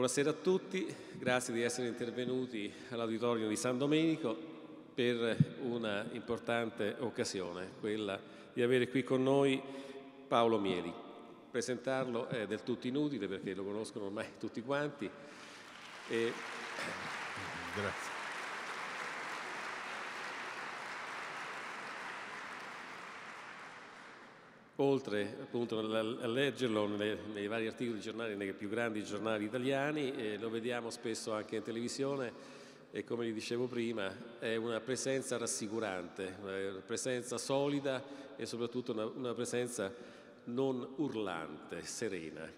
Buonasera a tutti, grazie di essere intervenuti all'auditorio di San Domenico per una importante occasione, quella di avere qui con noi Paolo Mieri. Presentarlo è del tutto inutile perché lo conoscono ormai tutti quanti. E... Grazie. oltre appunto, a leggerlo nei, vari articoli di giornali, nei più grandi giornali italiani, eh, lo vediamo spesso anche in televisione e come vi dicevo prima è una presenza rassicurante, una presenza solida e soprattutto una, una presenza non urlante, serena.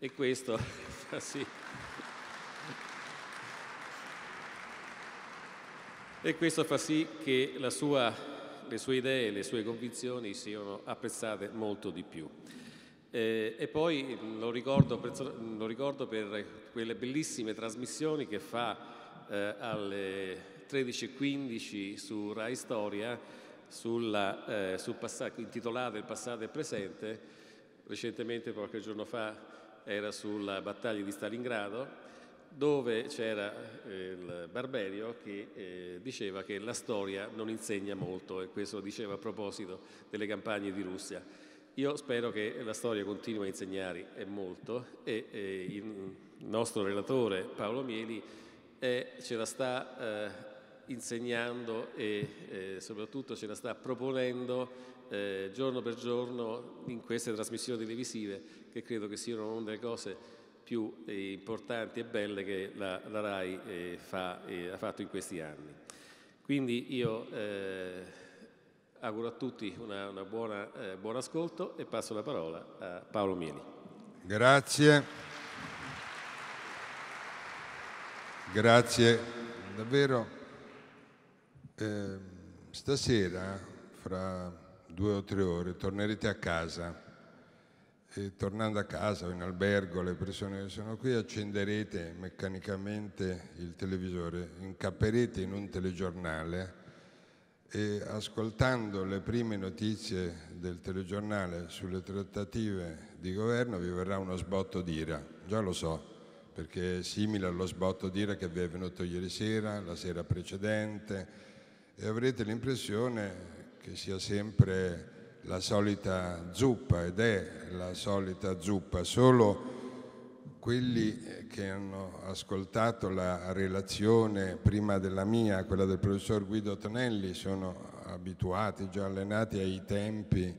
E questo fa sì. E questo fa sì che la sua le sue idee, e le sue convinzioni siano apprezzate molto di più. Eh, e poi mm, lo ricordo, per, lo ricordo, per, quelle bellissime trasmissioni che fa eh, alle 13.15 su Rai Storia sulla, eh, sul passato, intitolata Il passato e il presente. Recentemente, qualche giorno fa, era sulla battaglia di Stalingrado dove c'era eh, il Barberio che eh, diceva che la storia non insegna molto e questo lo diceva a proposito delle campagne di Russia. Io spero che la storia continui a insegnare molto e eh, il nostro relatore Paolo Mieli ce la sta insegnando e soprattutto ce la sta proponendo giorno per giorno in queste trasmissioni televisive che credo che siano una delle cose più importanti e belle che la, la RAI eh, fa, eh, ha fatto in questi anni. Quindi io eh, auguro a tutti un una eh, buon ascolto e passo la parola a Paolo Mieli. Grazie. Grazie davvero. Ehm, stasera, fra due o tre ore, tornerete a casa e eh, tornando a casa o in albergo, le persone che sono qui, accenderete meccanicamente il televisore, incapperete in un telegiornale e ascoltando le prime notizie del telegiornale sulle trattative di governo vi verrà uno sbotto d'ira, già lo so, perché è simile allo sbotto d'ira che vi è venuto ieri sera, la sera precedente, e avrete l'impressione che sia sempre la solita zuppa ed è la solita zuppa, solo quelli che hanno ascoltato la relazione prima della mia, quella del professor Guido Tonelli, sono abituati, già allenati ai tempi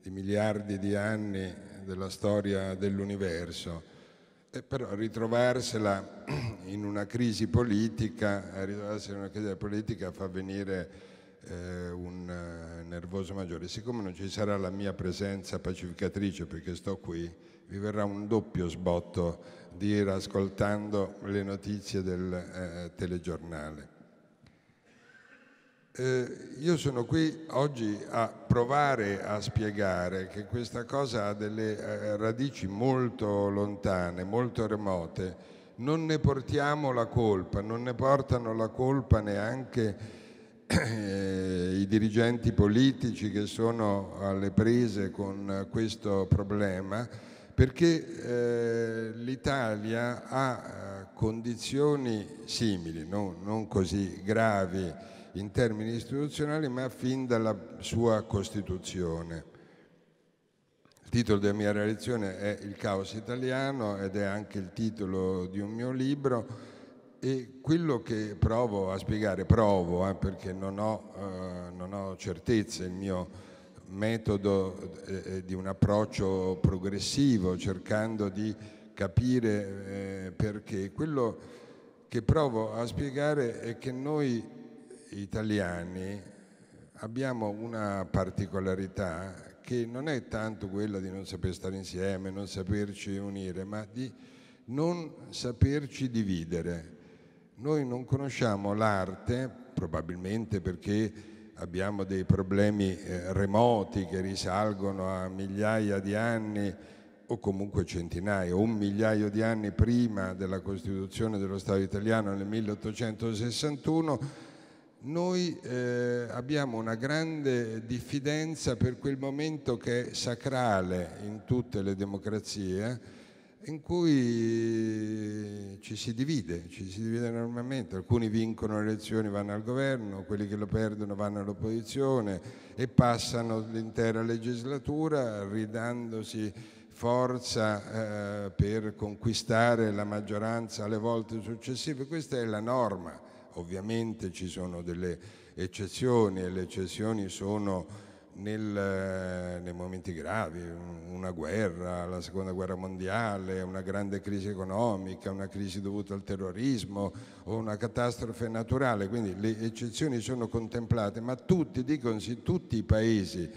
di miliardi di anni della storia dell'universo. E però ritrovarsela in una crisi politica, ritrovarsela in una crisi politica fa venire eh, un eh, nervoso maggiore. Siccome non ci sarà la mia presenza pacificatrice perché sto qui, vi verrà un doppio sbotto di ascoltando le notizie del eh, telegiornale. Eh, io sono qui oggi a provare a spiegare che questa cosa ha delle eh, radici molto lontane, molto remote. Non ne portiamo la colpa, non ne portano la colpa neanche eh, i dirigenti politici che sono alle prese con questo problema perché eh, l'Italia ha eh, condizioni simili, no, non così gravi in termini istituzionali, ma fin dalla sua Costituzione. Il titolo della mia relazione è Il caos italiano ed è anche il titolo di un mio libro e quello che provo a spiegare, provo eh, perché non ho, eh, non ho, certezze, il mio metodo eh, di un approccio progressivo, cercando di capire eh, perché, quello che provo a spiegare è che noi italiani abbiamo una particolarità che non è tanto quella di non saper stare insieme, non saperci unire, ma di non saperci dividere noi non conosciamo l'arte, probabilmente perché abbiamo dei problemi eh, remoti che risalgono a migliaia di anni o comunque centinaia, un migliaio di anni prima della Costituzione dello Stato italiano nel 1861 noi eh, abbiamo una grande diffidenza per quel momento che è sacrale in tutte le democrazie, in cui ci si divide, ci si divide enormemente, alcuni vincono le elezioni vanno al governo, quelli che lo perdono vanno all'opposizione e passano l'intera legislatura ridandosi forza eh, per conquistare la maggioranza alle volte successive, questa è la norma, ovviamente ci sono delle eccezioni e le eccezioni sono nel, eh, nei momenti gravi, una guerra, la seconda guerra mondiale, una grande crisi economica, una crisi dovuta al terrorismo o una catastrofe naturale, quindi le eccezioni sono contemplate, ma tutti, diconsi, tutti i paesi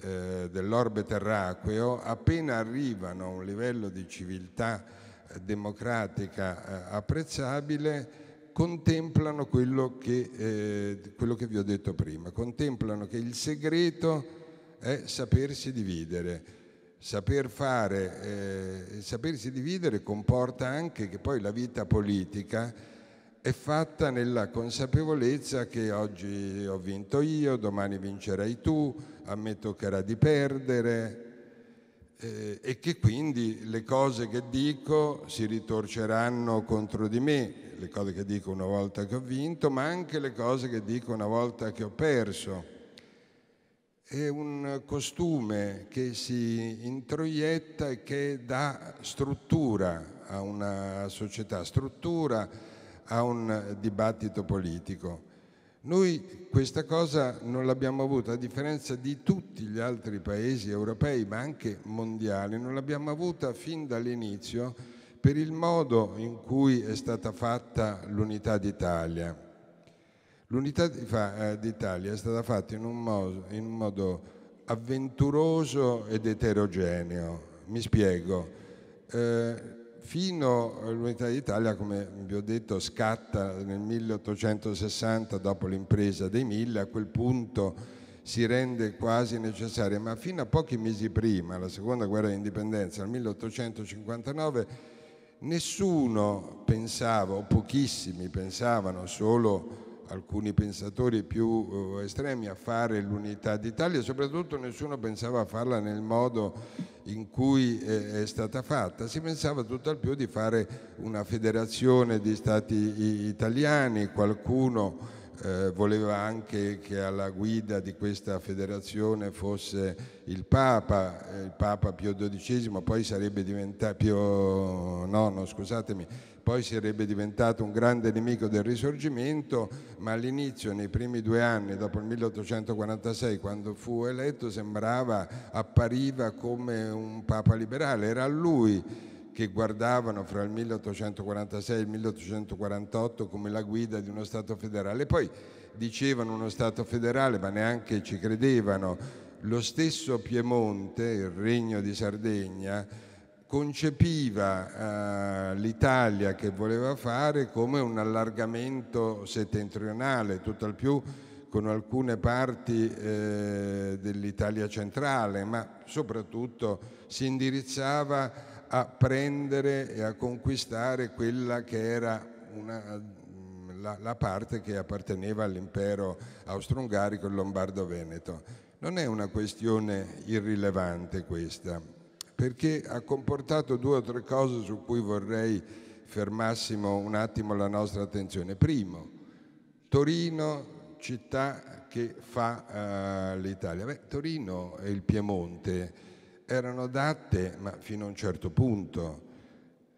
eh, dell'orbe terracqueo appena arrivano a un livello di civiltà eh, democratica eh, apprezzabile, contemplano quello che, eh, quello che vi ho detto prima, contemplano che il segreto è sapersi dividere. Saper fare, eh, sapersi dividere comporta anche che poi la vita politica è fatta nella consapevolezza che oggi ho vinto io, domani vincerai tu, a me toccherà di perdere eh, e che quindi le cose che dico si ritorceranno contro di me, le cose che dico una volta che ho vinto, ma anche le cose che dico una volta che ho perso. È un costume che si introietta e che dà struttura a una società, struttura a un dibattito politico. Noi questa cosa non l'abbiamo avuta, a differenza di tutti gli altri paesi europei, ma anche mondiali, non l'abbiamo avuta fin dall'inizio per il modo in cui è stata fatta l'unità d'Italia. L'unità eh, d'Italia è stata fatta in un, modo, in un modo avventuroso ed eterogeneo. Mi spiego. Eh, fino all'Unità d'Italia, come vi ho detto, scatta nel 1860 dopo l'impresa dei Mille, a quel punto si rende quasi necessaria, ma fino a pochi mesi prima, la seconda guerra d'indipendenza, nel 1859, Nessuno pensava, o pochissimi pensavano, solo alcuni pensatori più eh, estremi, a fare l'unità d'Italia soprattutto nessuno pensava a farla nel modo in cui è stata fatta. Si pensava tutt'al più di fare una federazione di stati italiani, qualcuno eh, voleva anche che alla guida di questa federazione fosse il Papa, eh, il Papa Pio XII, poi sarebbe diventato Pio IX, scusatemi, poi sarebbe diventato un grande nemico del risorgimento, ma all'inizio, nei primi due anni, dopo il 1846, quando fu eletto, sembrava, appariva come un Papa liberale, era lui che guardavano fra il 1846 e il 1848 come la guida di uno Stato federale. Poi dicevano uno Stato federale, ma neanche ci credevano. Lo stesso Piemonte, il Regno di Sardegna, concepiva eh, l'Italia che voleva fare come un allargamento settentrionale, tutt'al più con alcune parti eh, dell'Italia centrale, ma soprattutto si indirizzava a a prendere e a conquistare quella che era una, la, la, parte che apparteneva all'impero austro-ungarico e lombardo-veneto. Non è una questione irrilevante questa, perché ha comportato due o tre cose su cui vorrei fermassimo un attimo la nostra attenzione. Primo, Torino, città che fa uh, l'Italia. Torino e il Piemonte erano adatte, ma fino a un certo punto,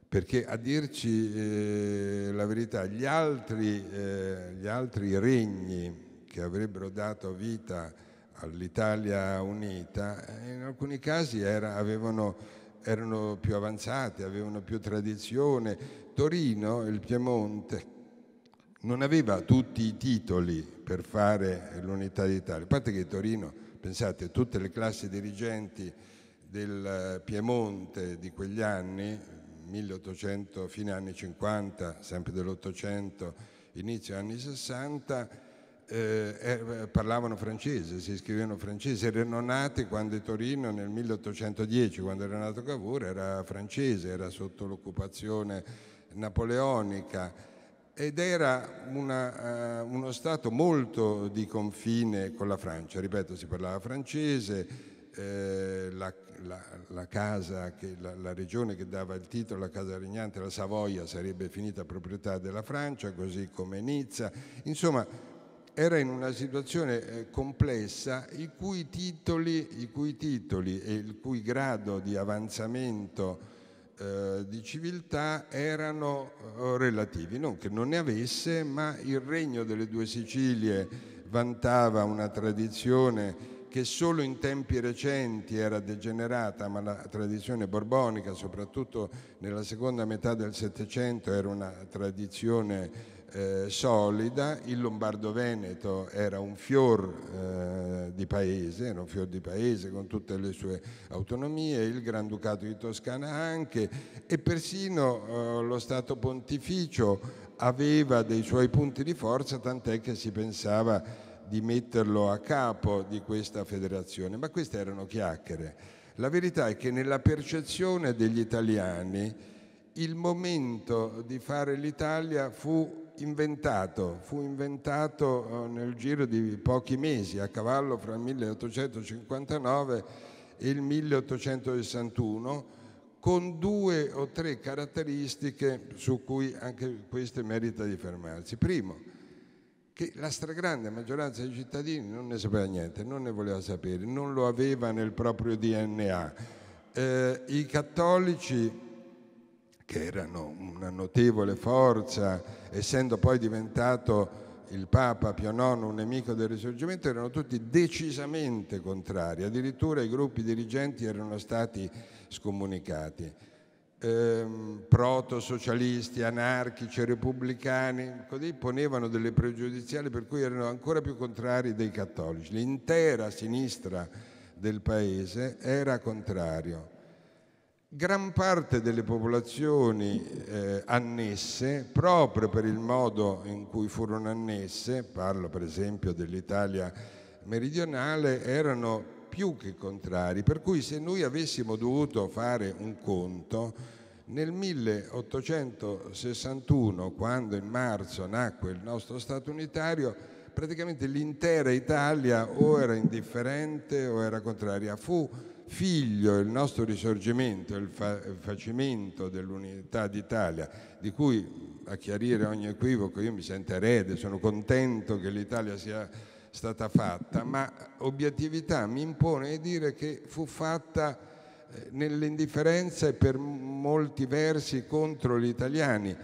perché a dirci eh, la verità, gli altri, eh, gli altri regni che avrebbero dato vita all'Italia unita, eh, in alcuni casi era, avevano, erano più avanzati, avevano più tradizione. Torino, il Piemonte, non aveva tutti i titoli per fare l'unità d'Italia. A parte che Torino, pensate, tutte le classi dirigenti del eh, Piemonte di quegli anni, 1800, fine anni 50, sempre dell'Ottocento, inizio anni 60, eh, eh, parlavano francese, si scrivevano francese, erano nati quando Torino nel 1810, quando era nato Cavour, era francese, era sotto l'occupazione napoleonica ed era una, uh, uno stato molto di confine con la Francia, ripeto si parlava francese, eh, la, la, la, casa, che, la, la, regione che dava il titolo alla casa regnante, la Savoia, sarebbe finita proprietà della Francia, così come Nizza. Insomma, era in una situazione eh, complessa i cui, titoli, i cui titoli e il cui grado di avanzamento eh, di civiltà erano eh, relativi, non che non ne avesse, ma il regno delle due Sicilie vantava una tradizione che solo in tempi recenti era degenerata, ma la tradizione borbonica, soprattutto nella seconda metà del Settecento, era una tradizione eh, solida, il Lombardo-Veneto era un fior eh, di paese, era un fior di paese con tutte le sue autonomie, il Granducato di Toscana anche e persino eh, lo Stato Pontificio aveva dei suoi punti di forza, tant'è che si pensava di metterlo a capo di questa federazione, ma queste erano chiacchiere. La verità è che nella percezione degli italiani il momento di fare l'Italia fu inventato, fu inventato eh, nel giro di pochi mesi, a cavallo fra il 1859 e il 1861, con due o tre caratteristiche su cui anche queste merita di fermarsi. Primo, che la stragrande maggioranza dei cittadini non ne sapeva niente, non ne voleva sapere, non lo aveva nel proprio DNA. Eh, I cattolici, che erano una notevole forza, essendo poi diventato il Papa Pio IX un nemico del risorgimento, erano tutti decisamente contrari, addirittura i gruppi dirigenti erano stati scomunicati ehm, proto-socialisti, anarchici, repubblicani, così ponevano delle pregiudiziali per cui erano ancora più contrari dei cattolici. L'intera sinistra del paese era contrario. Gran parte delle popolazioni eh, annesse, proprio per il modo in cui furono annesse, parlo per esempio dell'Italia meridionale, erano più che contrari, per cui se noi avessimo dovuto fare un conto, nel 1861, quando in marzo nacque il nostro Stato unitario, praticamente l'intera Italia o era indifferente o era contraria. Fu figlio il nostro risorgimento, il, fa- il facimento dell'unità d'Italia, di cui a chiarire ogni equivoco io mi sento erede, sono contento che l'Italia sia stata fatta, ma obiettività mi impone di dire che fu fatta nell'indifferenza e per molti versi contro gli italiani.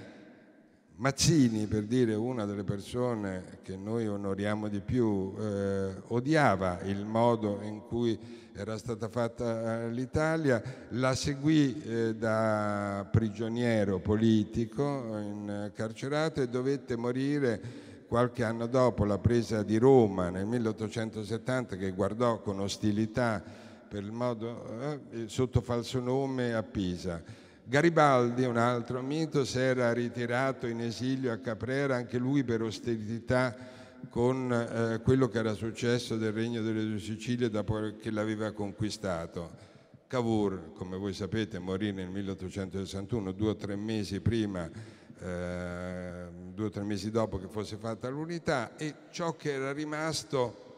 Mazzini, per dire una delle persone che noi onoriamo di più, eh, odiava il modo in cui era stata fatta eh, l'Italia, la seguì eh, da prigioniero politico incarcerato e dovette morire qualche anno dopo la presa di Roma nel 1870 che guardò con ostilità per il modo, eh, eh, sotto falso nome a Pisa. Garibaldi, un altro mito, si era ritirato in esilio a Caprera, anche lui per ostilità con eh, quello che era successo del Regno delle Due Sicilie dopo che l'aveva conquistato. Cavour, come voi sapete, morì nel 1861, due o tre mesi prima, eh, due o tre mesi dopo che fosse fatta l'unità e ciò che era rimasto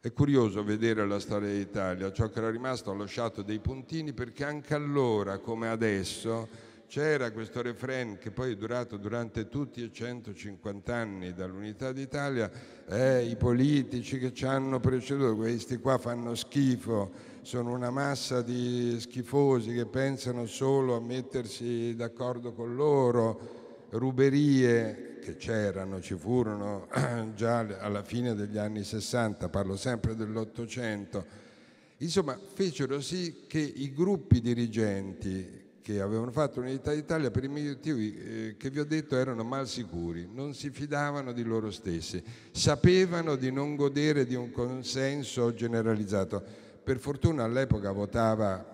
è curioso vedere la storia d'Italia, ciò che era rimasto ha lasciato dei puntini perché anche allora, come adesso, c'era questo refrain che poi è durato durante tutti i 150 anni dall'unità d'Italia, eh, i politici che ci hanno preceduto, questi qua fanno schifo, sono una massa di schifosi che pensano solo a mettersi d'accordo con loro, ruberie, che c'erano, ci furono già alla fine degli anni 60, parlo sempre dell'Ottocento, insomma fecero sì che i gruppi dirigenti che avevano fatto l'Unità d'Italia per i motivi eh, che vi ho detto erano mal sicuri, non si fidavano di loro stessi, sapevano di non godere di un consenso generalizzato. Per fortuna all'epoca votava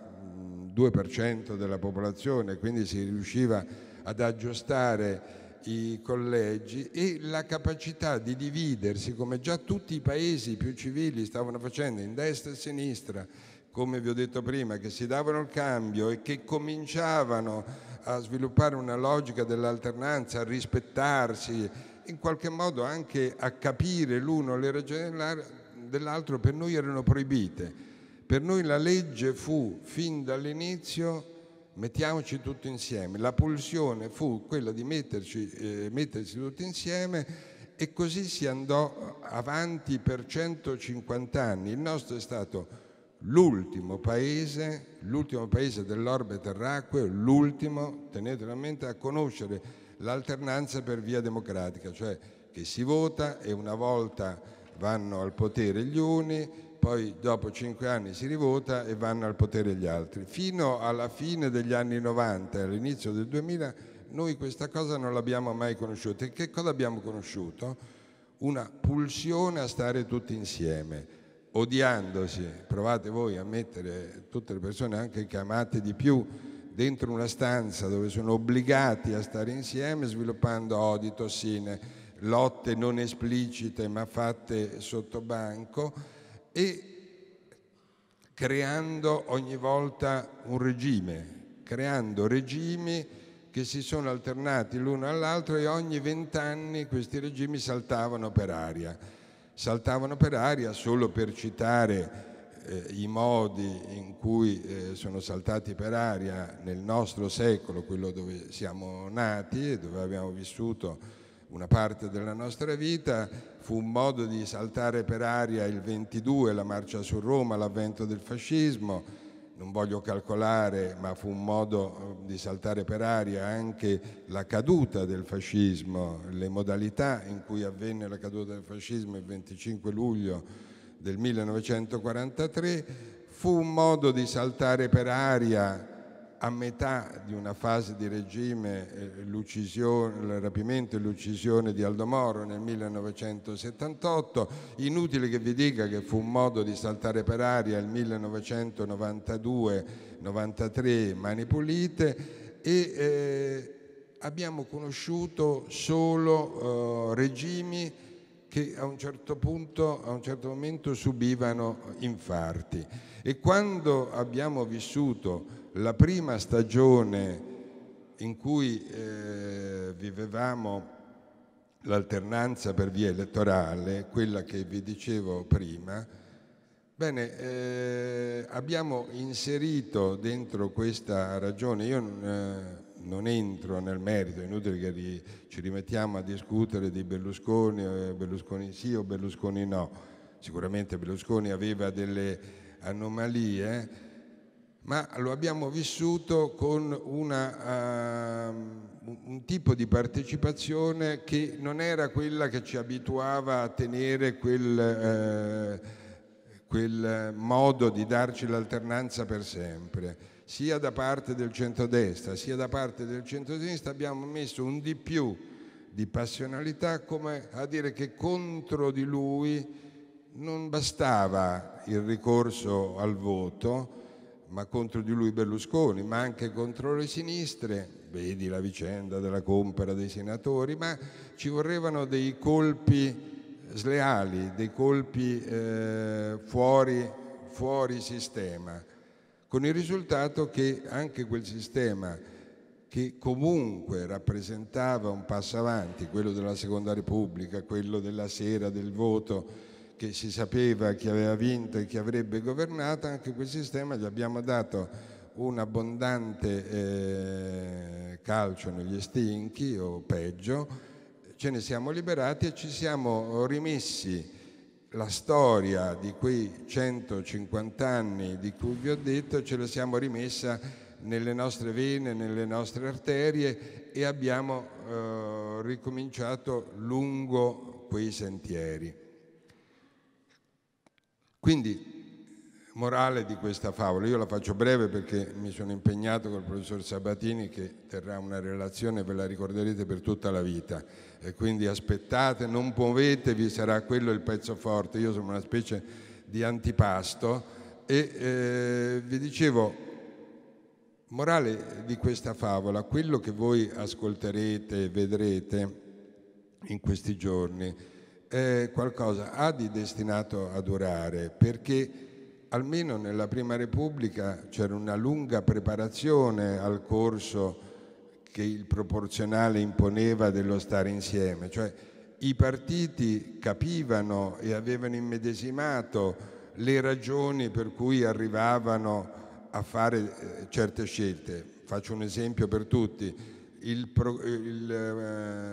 2% mm, della popolazione, quindi si riusciva ad aggiustare i collegi e la capacità di dividersi, come già tutti i paesi più civili stavano facendo in destra e sinistra, come vi ho detto prima, che si davano il cambio e che cominciavano a sviluppare una logica dell'alternanza, a rispettarsi, in qualche modo anche a capire l'uno le ragioni dell'altro, per noi erano proibite. Per noi la legge fu fin dall'inizio mettiamoci tutti insieme. La pulsione fu quella di metterci, eh, metterci tutti insieme e così si andò avanti per 150 anni. Il nostro è stato l'ultimo paese, l'ultimo paese dell'orbe terracqueo, l'ultimo, tenetelo a mente, a conoscere l'alternanza per via democratica, cioè che si vota e una volta vanno al potere gli uni, poi dopo cinque anni si rivota e vanno al potere gli altri. Fino alla fine degli anni 90 e all'inizio del 2000 noi questa cosa non l'abbiamo mai conosciuta. E che cosa abbiamo conosciuto? Una pulsione a stare tutti insieme, odiandosi. Provate voi a mettere tutte le persone, anche che amate di più, dentro una stanza dove sono obbligati a stare insieme, sviluppando odi, tossine, lotte non esplicite ma fatte sotto banco e creando ogni volta un regime, creando regimi che si sono alternati l'uno all'altro e ogni vent'anni questi regimi saltavano per aria. Saltavano per aria solo per citare eh, i modi in cui eh, sono saltati per aria nel nostro secolo, quello dove siamo nati e dove abbiamo vissuto una parte della nostra vita, fu un modo di saltare per aria il 22, la marcia su Roma, l'avvento del fascismo, non voglio calcolare, ma fu un modo eh, di saltare per aria anche la caduta del fascismo, le modalità in cui avvenne la caduta del fascismo il 25 luglio del 1943, fu un modo di saltare per aria a metà di una fase di regime eh, l'uccisione, il rapimento e l'uccisione di Aldo Moro nel 1978, inutile che vi dica che fu un modo di saltare per aria il 1992-93 Mani Pulite e eh, abbiamo conosciuto solo eh, regimi che a un certo punto, a un certo momento subivano infarti e quando abbiamo vissuto la prima stagione in cui eh, vivevamo l'alternanza per via elettorale, quella che vi dicevo prima, bene, eh, abbiamo inserito dentro questa ragione, io eh, non entro nel merito, è inutile che ri, ci rimettiamo a discutere di Berlusconi, eh, Berlusconi sì o Berlusconi no, sicuramente Berlusconi aveva delle anomalie, ma lo abbiamo vissuto con una, uh, un tipo di partecipazione che non era quella che ci abituava a tenere quel, uh, quel modo di darci l'alternanza per sempre. Sia da parte del centrodestra sia da parte del centrosinistra abbiamo messo un di più di passionalità come a dire che contro di lui non bastava il ricorso al voto, ma contro di lui Berlusconi, ma anche contro le sinistre, vedi la vicenda della compera dei senatori, ma ci vorrevano dei colpi sleali, dei colpi eh, fuori, fuori sistema, con il risultato che anche quel sistema che comunque rappresentava un passo avanti, quello della Seconda Repubblica, quello della sera del voto, che si sapeva chi aveva vinto e chi avrebbe governato, anche quel sistema gli abbiamo dato un abbondante eh, calcio negli stinchi o peggio, ce ne siamo liberati e ci siamo rimessi la storia di quei 150 anni di cui vi ho detto, ce la siamo rimessa nelle nostre vene, nelle nostre arterie e abbiamo eh, ricominciato lungo quei sentieri. Quindi, morale di questa favola, io la faccio breve perché mi sono impegnato col professor Sabatini che terrà una relazione, ve la ricorderete per tutta la vita e quindi aspettate, non muovetevi, sarà quello il pezzo forte, io sono una specie di antipasto e eh, vi dicevo, morale di questa favola, quello che voi ascolterete e vedrete in questi giorni, eh, qualcosa ha di destinato a durare perché almeno nella Prima Repubblica c'era una lunga preparazione al corso che il proporzionale imponeva dello stare insieme, cioè i partiti capivano e avevano immedesimato le ragioni per cui arrivavano a fare eh, certe scelte. Faccio un esempio per tutti il, pro, il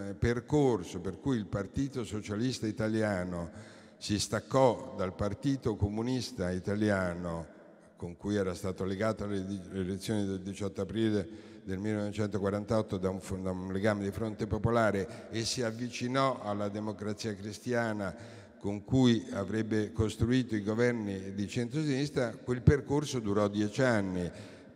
eh, percorso per cui il Partito Socialista Italiano si staccò dal Partito Comunista Italiano con cui era stato legato alle elezioni del 18 aprile del 1948 da un, da un legame di fronte popolare e si avvicinò alla democrazia cristiana con cui avrebbe costruito i governi di centrosinistra, quel percorso durò dieci anni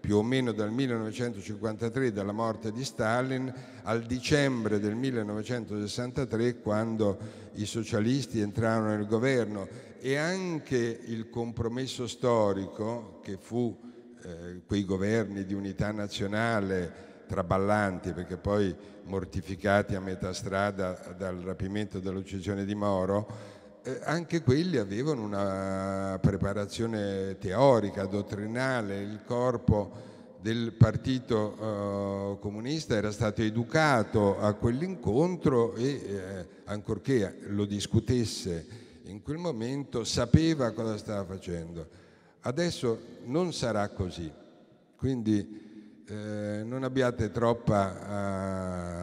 più o meno dal 1953, dalla morte di Stalin, al dicembre del 1963, quando i socialisti entrarono nel governo e anche il compromesso storico, che fu eh, quei governi di unità nazionale traballanti, perché poi mortificati a metà strada dal rapimento e dall'uccisione di Moro, eh, anche quelli avevano una preparazione teorica, dottrinale, il corpo del partito eh, comunista era stato educato a quell'incontro e eh, ancorché lo discutesse in quel momento sapeva cosa stava facendo. Adesso non sarà così, quindi eh, non abbiate troppa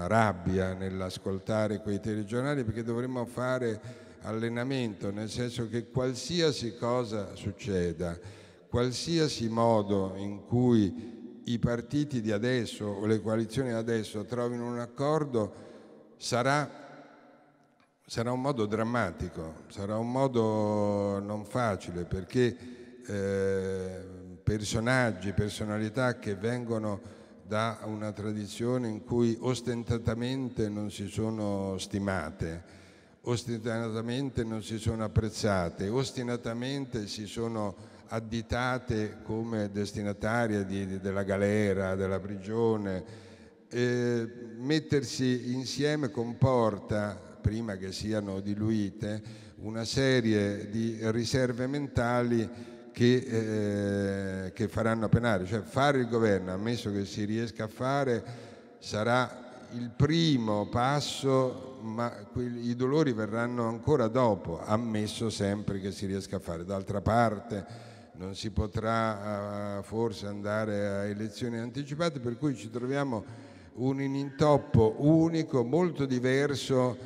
eh, rabbia nell'ascoltare quei telegiornali perché dovremmo fare allenamento, nel senso che qualsiasi cosa succeda, qualsiasi modo in cui i partiti di adesso o le coalizioni di adesso trovino un accordo, sarà sarà un modo drammatico, sarà un modo non facile perché eh, personaggi, personalità che vengono da una tradizione in cui ostentatamente non si sono stimate, ostinatamente non si sono apprezzate, ostinatamente si sono additate come destinatarie di, di, della galera, della prigione. E mettersi insieme comporta, prima che siano diluite, una serie di riserve mentali che, eh, che faranno penare. Cioè fare il governo, ammesso che si riesca a fare, sarà il primo passo ma i dolori verranno ancora dopo, ammesso sempre che si riesca a fare. D'altra parte non si potrà eh, forse andare a elezioni anticipate, per cui ci troviamo un intoppo unico, molto diverso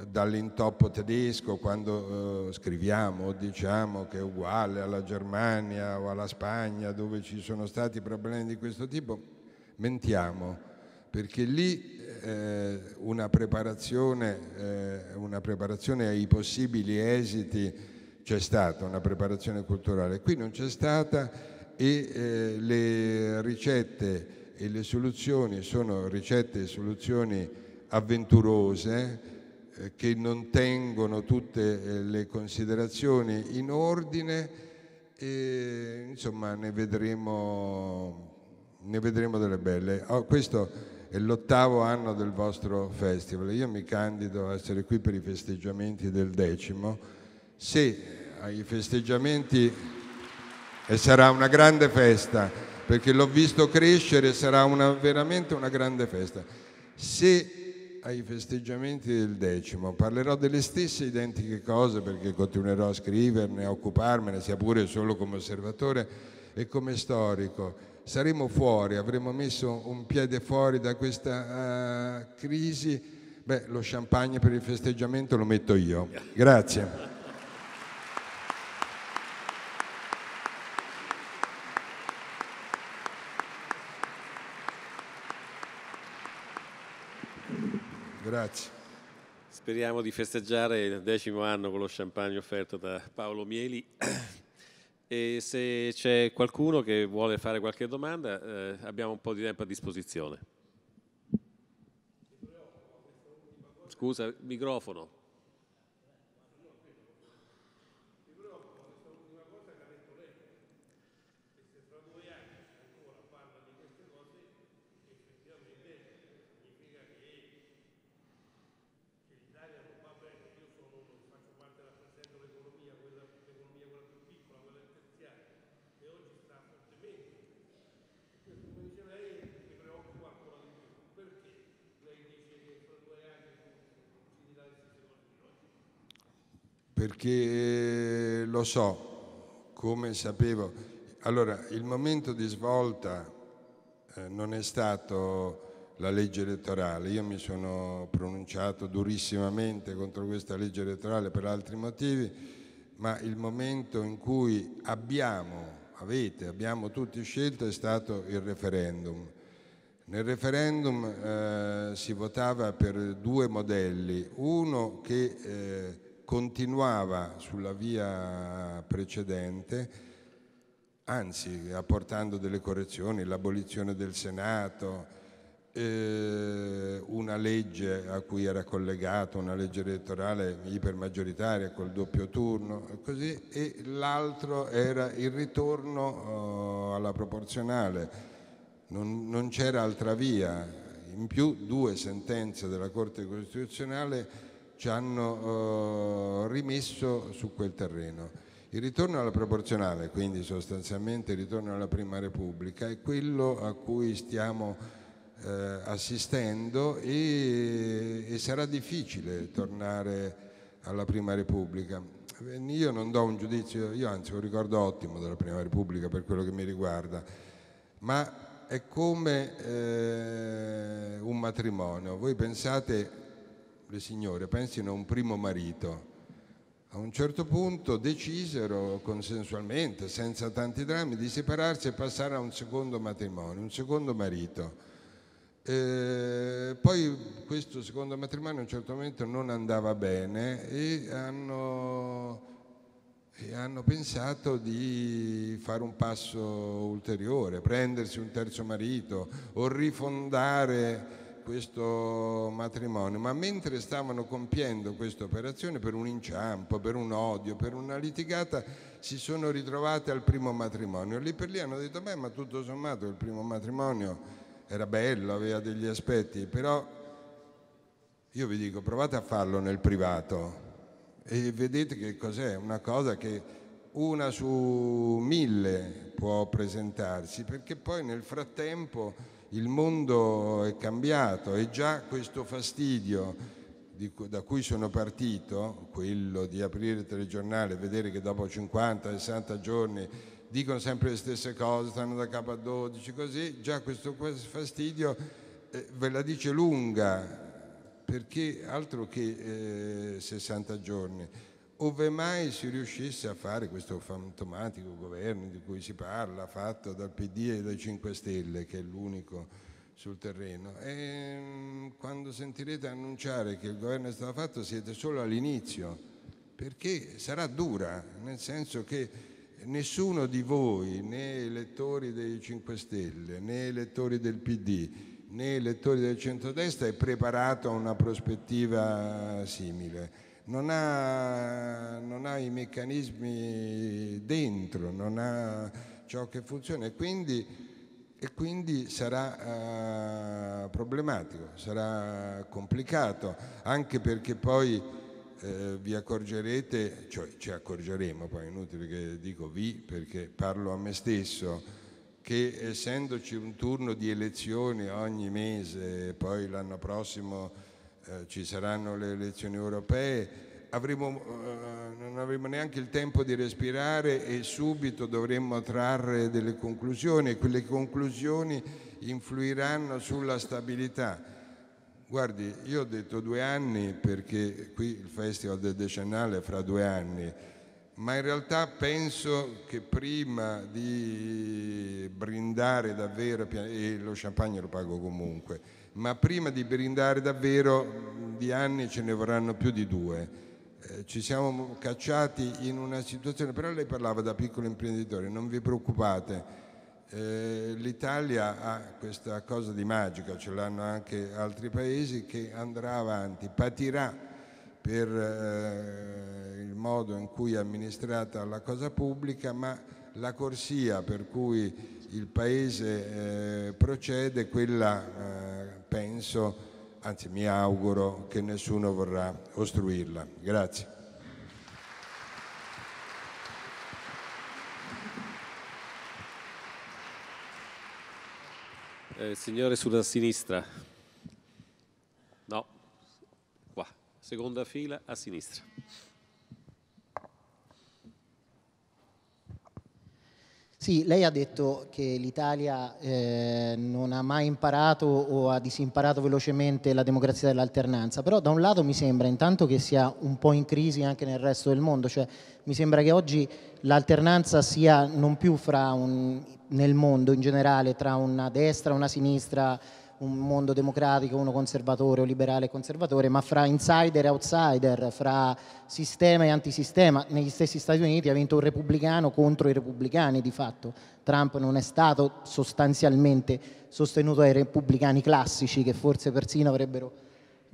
eh, dall'intoppo tedesco quando eh, scriviamo o diciamo che è uguale alla Germania o alla Spagna dove ci sono stati problemi di questo tipo, mentiamo, perché lì eh, una, preparazione, eh, una, preparazione, ai possibili esiti c'è stata, una preparazione culturale. Qui non c'è stata e eh, le ricette e le soluzioni sono ricette e soluzioni avventurose eh, che non tengono tutte eh, le considerazioni in ordine e insomma ne vedremo, ne vedremo delle belle. Oh, questo è l'ottavo anno del vostro festival. Io mi candido a essere qui per i festeggiamenti del decimo. Se ai festeggiamenti e sarà una grande festa, perché l'ho visto crescere, sarà una, veramente una grande festa. Se ai festeggiamenti del decimo parlerò delle stesse identiche cose, perché continuerò a scriverne, a occuparmene, sia pure solo come osservatore e come storico, saremo fuori, avremo messo un piede fuori da questa uh, crisi, beh, lo champagne per il festeggiamento lo metto io. Grazie. Grazie. Speriamo di festeggiare il decimo anno con lo champagne offerto da Paolo Mieli. E se c'è qualcuno che vuole fare qualche domanda, eh, abbiamo un po' di tempo a disposizione. Scusa, microfono. come diceva lei, mi preoccupa ancora di più. Perché lei eh, dice che fra due anni si dirà le stesse Perché lo so, come sapevo. Allora, il momento di svolta eh, non è stato la legge elettorale. Io mi sono pronunciato durissimamente contro questa legge elettorale per altri motivi, ma il momento in cui abbiamo avete, abbiamo tutti scelto è stato il referendum. Nel referendum eh, si votava per due modelli, uno che eh, continuava sulla via precedente, anzi apportando delle correzioni, l'abolizione del Senato, eh, una legge a cui era collegata una legge elettorale ipermaggioritaria col doppio turno così, e l'altro era il ritorno eh, alla proporzionale. Non, non c'era altra via. In più due sentenze della Corte Costituzionale ci hanno eh, rimesso su quel terreno. Il ritorno alla proporzionale, quindi sostanzialmente il ritorno alla Prima Repubblica, è quello a cui stiamo eh, assistendo e, e sarà difficile tornare alla Prima Repubblica. Io non do un giudizio, io anzi un ricordo ottimo della Prima Repubblica per quello che mi riguarda, ma è come eh, un matrimonio. Voi pensate, le signore, pensino a un primo marito. A un certo punto decisero consensualmente, senza tanti drammi, di separarsi e passare a un secondo matrimonio, un secondo marito e eh, poi questo secondo matrimonio a un certo momento non andava bene e hanno, e hanno pensato di fare un passo ulteriore, prendersi un terzo marito o rifondare questo matrimonio, ma mentre stavano compiendo questa operazione per un inciampo, per un odio, per una litigata, si sono ritrovate al primo matrimonio. Lì per lì hanno detto, beh, ma tutto sommato il primo matrimonio era bello, aveva degli aspetti, però io vi dico provate a farlo nel privato e vedete che cos'è, una cosa che una su mille può presentarsi, perché poi nel frattempo il mondo è cambiato e già questo fastidio da cui sono partito, quello di aprire il telegiornale e vedere che dopo 50-60 giorni dicono sempre le stesse cose, stanno da capo a 12, così già questo fastidio eh, ve la dice lunga, perché altro che eh, 60 giorni. Ove mai si riuscisse a fare questo fantomatico governo di cui si parla, fatto dal PD e dai 5 Stelle, che è l'unico sul terreno. E ehm, quando sentirete annunciare che il governo è stato fatto siete solo all'inizio, perché sarà dura, nel senso che nessuno di voi, né i lettori dei 5 Stelle, né i lettori del PD, né i lettori del centrodestra è preparato a una prospettiva simile. Non ha, non ha i meccanismi dentro, non ha ciò che funziona e quindi, e quindi sarà uh, problematico, sarà complicato, anche perché poi eh, vi accorgerete, cioè ci accorgeremo, poi è inutile che dico vi perché parlo a me stesso, che essendoci un turno di elezioni ogni mese, poi l'anno prossimo eh, ci saranno le elezioni europee, avremo, eh, non avremo neanche il tempo di respirare e subito dovremmo trarre delle conclusioni e quelle conclusioni influiranno sulla stabilità Guardi, io ho detto due anni perché qui il festival del decennale è fra due anni, ma in realtà penso che prima di brindare davvero, e lo champagne lo pago comunque, ma prima di brindare davvero di anni ce ne vorranno più di due. Eh, ci siamo cacciati in una situazione, però lei parlava da piccolo imprenditore, non vi preoccupate, eh, L'Italia ha questa cosa di magica, ce l'hanno anche altri paesi, che andrà avanti, patirà per eh, il modo in cui è amministrata la cosa pubblica, ma la corsia per cui il paese eh, procede, quella eh, penso, anzi mi auguro che nessuno vorrà ostruirla. Grazie. Eh, signore sulla sinistra. No, qua, seconda fila a sinistra. Sì, lei ha detto che l'Italia eh, non ha mai imparato o ha disimparato velocemente la democrazia dell'alternanza, però da un lato mi sembra intanto che sia un po' in crisi anche nel resto del mondo, cioè mi sembra che oggi l'alternanza sia non più un, nel mondo in generale tra una destra e una sinistra, un mondo democratico, uno conservatore o liberale e conservatore, ma fra insider e outsider, fra sistema e antisistema. Negli stessi Stati Uniti ha vinto un repubblicano contro i repubblicani di fatto. Trump non è stato sostanzialmente sostenuto dai repubblicani classici che forse persino avrebbero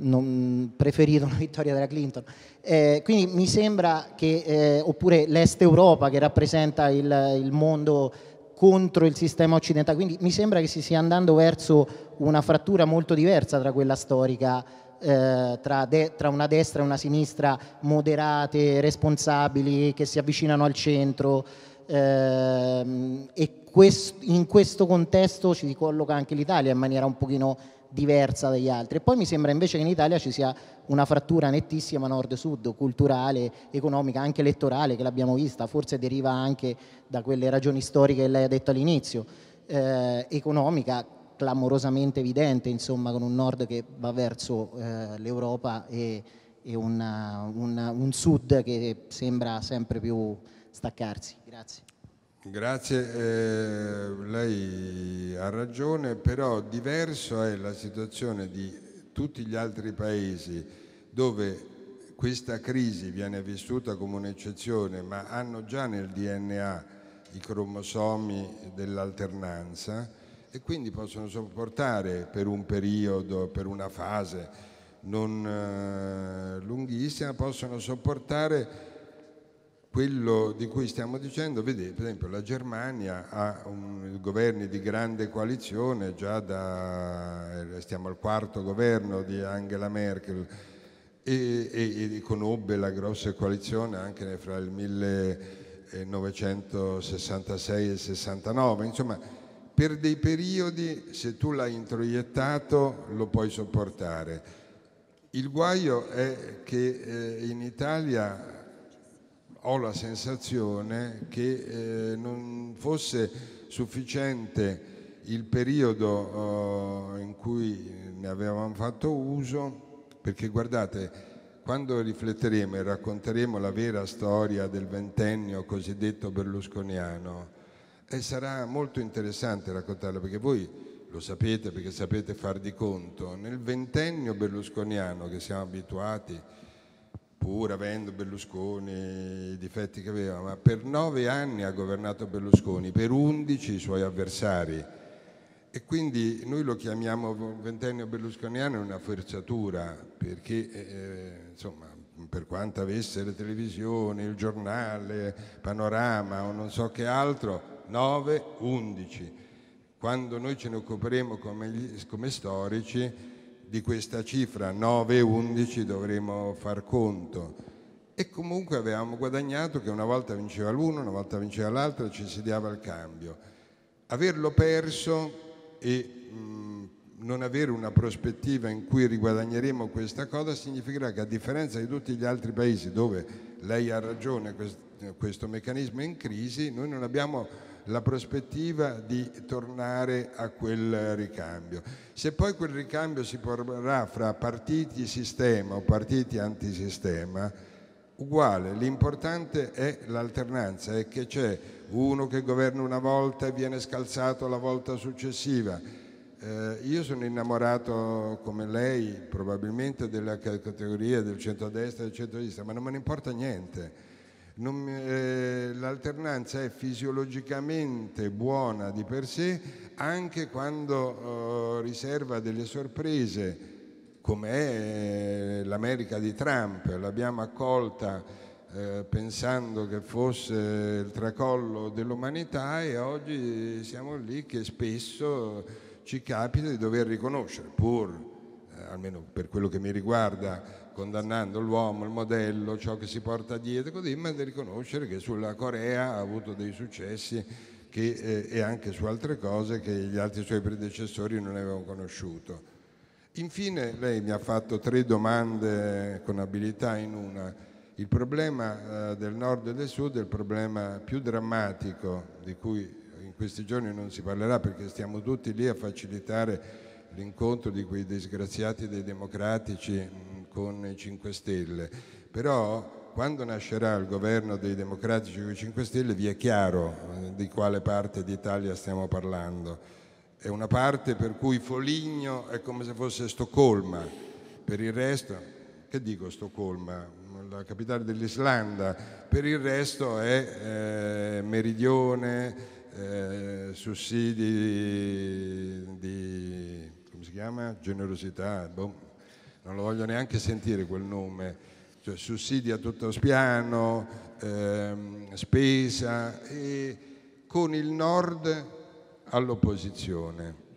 non preferito una vittoria della Clinton. Eh, quindi mi sembra che, eh, oppure l'Est Europa che rappresenta il, il, mondo contro il sistema occidentale, quindi mi sembra che si stia andando verso una frattura molto diversa tra quella storica, eh, tra, de- tra una destra e una sinistra moderate, responsabili, che si avvicinano al centro. Ehm, e quest- in questo contesto ci ricolloca anche l'Italia in maniera un pochino diversa dagli altri. E poi mi sembra invece che in Italia ci sia una frattura nettissima nord-sud, culturale, economica, anche elettorale, che l'abbiamo vista, forse deriva anche da quelle ragioni storiche che lei ha detto all'inizio, eh, economica clamorosamente evidente, insomma, con un nord che va verso eh, l'Europa e, e una, una, un sud che sembra sempre più staccarsi. Grazie. Grazie, eh, lei ha ragione, però diverso è la situazione di tutti gli altri paesi dove questa crisi viene vissuta come un'eccezione, ma hanno già nel DNA i cromosomi dell'alternanza e quindi possono sopportare per un periodo, per una fase non eh, lunghissima, possono sopportare quello di cui stiamo dicendo, vedete, per esempio la Germania ha un, governi di grande coalizione, già da, stiamo al quarto governo di Angela Merkel e, e, e conobbe la grossa coalizione anche fra il 1966 e il 69, insomma per dei periodi se tu l'hai introiettato lo puoi sopportare. Il guaio è che eh, in Italia ho la sensazione che eh, non fosse sufficiente il periodo eh, in cui ne avevamo fatto uso, perché guardate, quando rifletteremo e racconteremo la vera storia del ventennio cosiddetto berlusconiano, e eh, sarà molto interessante raccontarla perché voi lo sapete, perché sapete far di conto, nel ventennio berlusconiano che siamo abituati, pur avendo Berlusconi i difetti che aveva, ma per nove anni ha governato Berlusconi, per undici i suoi avversari. E quindi noi lo chiamiamo ventennio berlusconiano una forzatura, perché eh, eh, insomma, per quanto avesse le televisioni, il giornale, Panorama o non so che altro, nove, undici. Quando noi ce ne occuperemo come, gli, come storici, di questa cifra 9-11 dovremo far conto e comunque avevamo guadagnato che una volta vinceva l'uno, una volta vinceva l'altro, ci si dava il cambio. Averlo perso e mh, non avere una prospettiva in cui riguadagneremo questa cosa significherà che a differenza di tutti gli altri paesi dove lei ha ragione, questo meccanismo è in crisi, noi non abbiamo la prospettiva di tornare a quel ricambio. Se poi quel ricambio si porrà fra partiti sistema o partiti antisistema, uguale, l'importante è l'alternanza, è che c'è uno che governa una volta e viene scalzato la volta successiva. Eh, io sono innamorato, come lei, probabilmente della categoria del centrodestra e del centrodestra, ma non me ne importa niente non, eh, l'alternanza è fisiologicamente buona di per sé anche quando eh, riserva delle sorprese come è eh, l'America di Trump, l'abbiamo accolta eh, pensando che fosse il tracollo dell'umanità e oggi siamo lì che spesso ci capita di dover riconoscere, pur eh, almeno per quello che mi riguarda, condannando l'uomo, il modello, ciò che si porta dietro, così, ma di riconoscere che sulla Corea ha avuto dei successi che, eh, e anche su altre cose che gli altri suoi predecessori non avevano conosciuto. Infine lei mi ha fatto tre domande con abilità in una. Il problema eh, del nord e del sud è il problema più drammatico di cui in questi giorni non si parlerà perché stiamo tutti lì a facilitare l'incontro di quei disgraziati dei democratici con i 5 Stelle, però quando nascerà il governo dei democratici con i 5 Stelle vi è chiaro eh, di quale parte d'Italia stiamo parlando. È una parte per cui Foligno è come se fosse Stoccolma, per il resto, che dico Stoccolma? la capitale dell'Islanda, per il resto è eh, meridione, eh, sussidi di, come si chiama? Generosità. Boh non lo voglio neanche sentire quel nome, cioè sussidi a tutto spiano, ehm, spesa, e con il nord all'opposizione.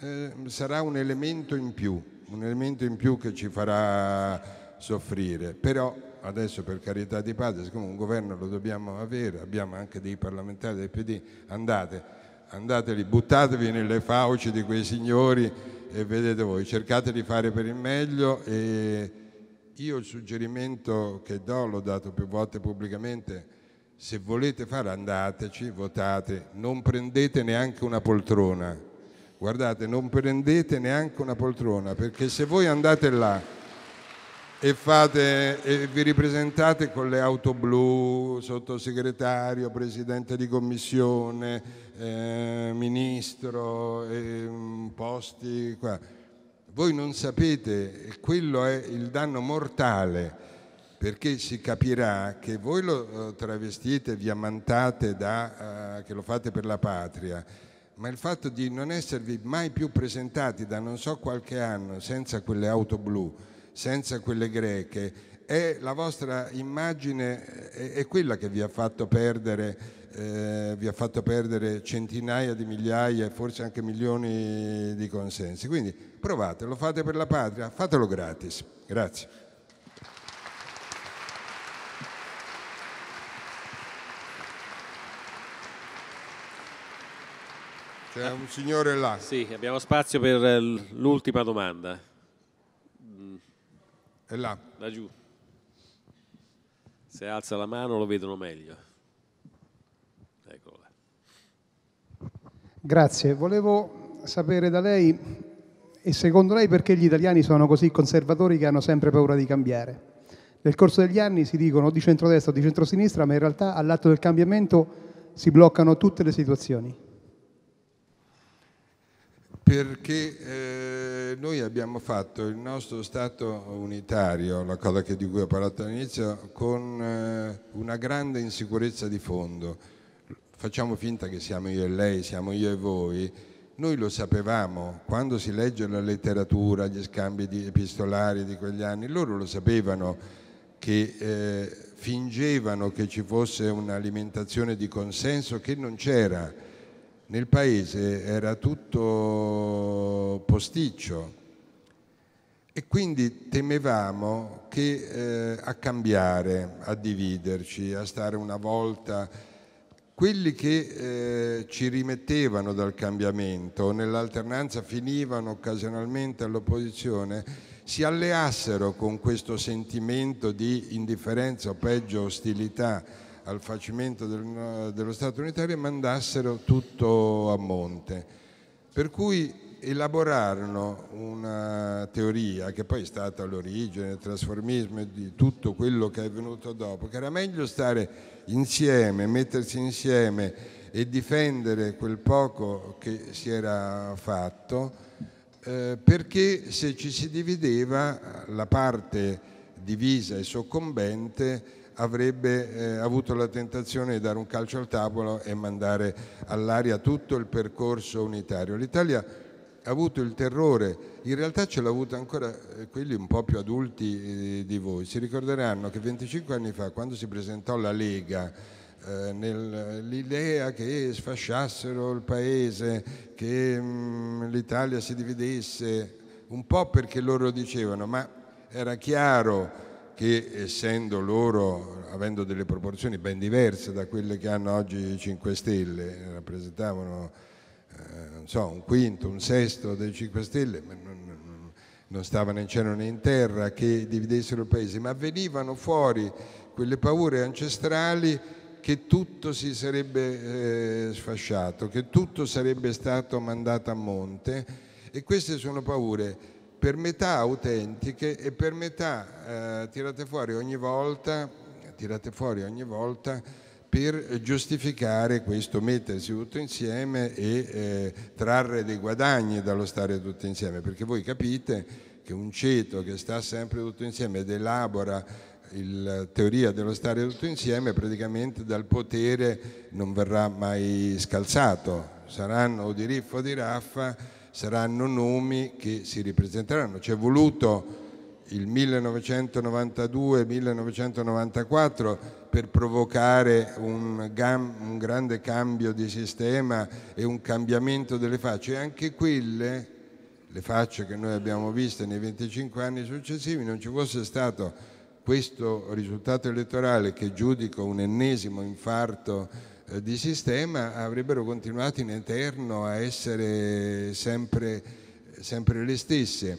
Eh, sarà un elemento in più, un elemento in più che ci farà soffrire, però adesso per carità di padre, siccome un governo lo dobbiamo avere, abbiamo anche dei parlamentari del PD, andate andatevi, buttatevi nelle fauci di quei signori e vedete voi, cercate di fare per il meglio e io il suggerimento che do, l'ho dato più volte pubblicamente, se volete fare andateci, votate, non prendete neanche una poltrona, guardate, non prendete neanche una poltrona perché se voi andate là e, fate, e, vi ripresentate con le auto blu, sottosegretario, presidente di commissione, eh, ministro, eh, posti qua. Voi non sapete, quello è il danno mortale, perché si capirà che voi lo eh, travestite, vi ammantate da, eh, che lo fate per la patria, ma il fatto di non esservi mai più presentati da non so qualche anno senza quelle auto blu, senza quelle greche, è la vostra immagine, eh, è, è quella che vi ha fatto perdere eh, vi ha fatto perdere centinaia di migliaia e forse anche milioni di consensi. Quindi provate, lo fate per la patria, fatelo gratis. Grazie. C'è un signore là. Sì, abbiamo spazio per eh, l'ultima domanda. È là. Laggiù. Se alza la mano lo vedono meglio. Eccolo là. Grazie. Volevo sapere da lei, e secondo lei perché gli italiani sono così conservatori che hanno sempre paura di cambiare? Nel corso degli anni si dicono di centrodestra o di centrosinistra, ma in realtà all'atto del cambiamento si bloccano tutte le situazioni perché eh, noi abbiamo fatto il nostro Stato unitario, la cosa che, di cui ho parlato all'inizio, con eh, una grande insicurezza di fondo. Facciamo finta che siamo io e lei, siamo io e voi. Noi lo sapevamo, quando si legge la letteratura, gli scambi di epistolari di quegli anni, loro lo sapevano che eh, fingevano che ci fosse un'alimentazione di consenso che non c'era nel paese era tutto posticcio e quindi temevamo che eh, a cambiare, a dividerci, a stare una volta, quelli che eh, ci rimettevano dal cambiamento, nell'alternanza finivano occasionalmente all'opposizione, si alleassero con questo sentimento di indifferenza o peggio ostilità al facimento del, dello Stato unitario mandassero tutto a monte. Per cui elaborarono una teoria che poi è stata l'origine del trasformismo e di tutto quello che è venuto dopo, che era meglio stare insieme, mettersi insieme e difendere quel poco che si era fatto, eh, perché se ci si divideva la parte divisa e soccombente avrebbe eh, avuto la tentazione di dare un calcio al tavolo e mandare all'aria tutto il percorso unitario. L'Italia ha avuto il terrore, in realtà ce l'ha avuto ancora eh, quelli un po' più adulti eh, di voi, si ricorderanno che 25 anni fa quando si presentò la Lega eh, l'idea che sfasciassero il paese, che mm, l'Italia si dividesse, un po' perché loro dicevano, ma era chiaro che essendo loro, avendo delle proporzioni ben diverse da quelle che hanno oggi i 5 Stelle, rappresentavano eh, non so, un quinto, un sesto dei 5 Stelle, non, non stavano in cielo né in terra che dividessero il paese, ma venivano fuori quelle paure ancestrali che tutto si sarebbe eh, sfasciato, che tutto sarebbe stato mandato a monte e queste sono paure per metà autentiche e per metà eh, tirate, fuori volta, tirate fuori ogni volta per giustificare questo mettersi tutto insieme e eh, trarre dei guadagni dallo stare tutto insieme, perché voi capite che un ceto che sta sempre tutto insieme ed elabora la eh, teoria dello stare tutto insieme praticamente dal potere non verrà mai scalzato, saranno o di riffo o di raffa saranno nomi che si ripresenteranno. Ci è voluto il 1992-1994 per provocare un, un, grande cambio di sistema e un cambiamento delle facce. E anche quelle, le facce che noi abbiamo viste nei 25 anni successivi, non ci fosse stato questo risultato elettorale che giudico un ennesimo infarto di sistema avrebbero continuato in eterno a essere sempre, sempre le stesse.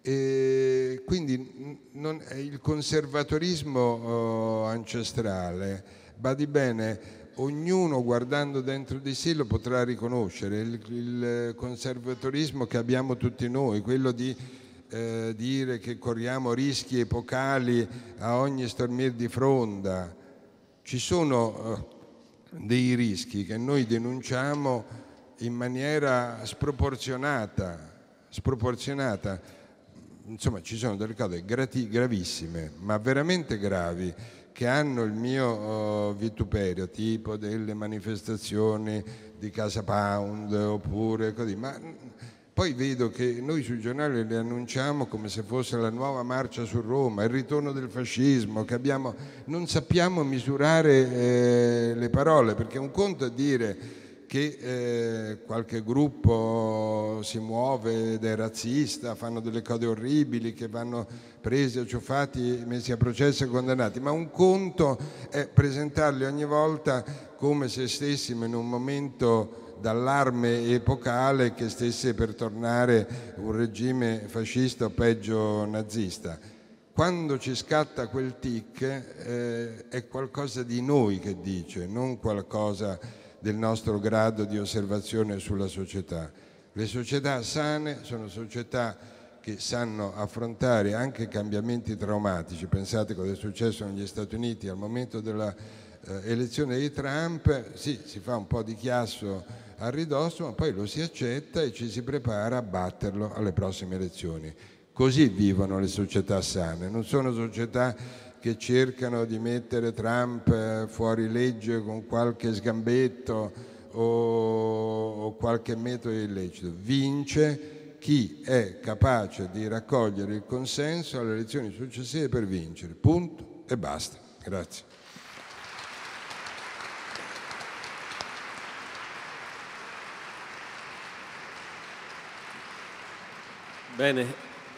E quindi non, il conservatorismo oh, ancestrale, badi bene, ognuno guardando dentro di sé lo potrà riconoscere, il, il conservatorismo che abbiamo tutti noi, quello di eh, dire che corriamo rischi epocali a ogni stormir di fronda. Ci sono oh, dei rischi che noi denunciamo in maniera sproporzionata, sproporzionata. Insomma, ci sono delle cose gravissime, ma veramente gravi, che hanno il mio uh, vituperio, tipo delle manifestazioni di Casa Pound oppure così, ma poi vedo che noi sui giornali le annunciamo come se fosse la nuova marcia su Roma, il ritorno del fascismo, che abbiamo... non sappiamo misurare eh, le parole, perché un conto è dire che eh, qualche gruppo si muove ed è razzista, fanno delle cose orribili che vanno presi, acciuffati, messi a processo e condannati, ma un conto è presentarli ogni volta come se stessimo in un momento dall'arme epocale che stesse per tornare un regime fascista o peggio nazista. Quando ci scatta quel tic eh, è qualcosa di noi che dice, non qualcosa del nostro grado di osservazione sulla società. Le società sane sono società che sanno affrontare anche cambiamenti traumatici. Pensate cosa è successo negli Stati Uniti al momento della eh, elezione di Trump, sì, si fa un po' di chiasso a ridosso, ma poi lo si accetta e ci si prepara a batterlo alle prossime elezioni. Così vivono le società sane, non sono società che cercano di mettere Trump eh, fuori legge con qualche sgambetto o, qualche metodo illecito. Vince chi è capace di raccogliere il consenso alle elezioni successive per vincere. Punto e basta. Grazie. Bene,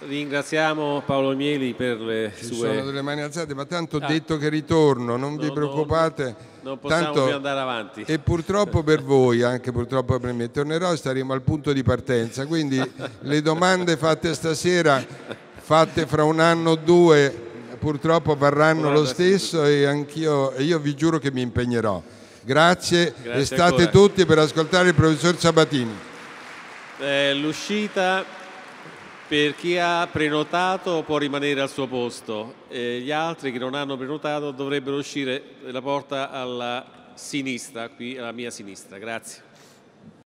Ringraziamo Paolo Mieli per le Ci sue... sono delle mani alzate, ma tanto ho ah, detto che ritorno, non, non vi preoccupate. Non, possiamo tanto... più andare avanti. E purtroppo per voi, anche purtroppo per me, tornerò e staremo al punto di partenza. Quindi le domande fatte stasera, fatte fra un anno o due, purtroppo varranno Buona lo stesso e anch'io, io vi giuro che mi impegnerò. Grazie, Grazie e state ancora. tutti per ascoltare il professor Sabatini. Eh, l'uscita per chi ha prenotato può rimanere al suo posto, eh, gli altri che non hanno prenotato dovrebbero uscire la porta alla sinistra, qui alla mia sinistra. Grazie.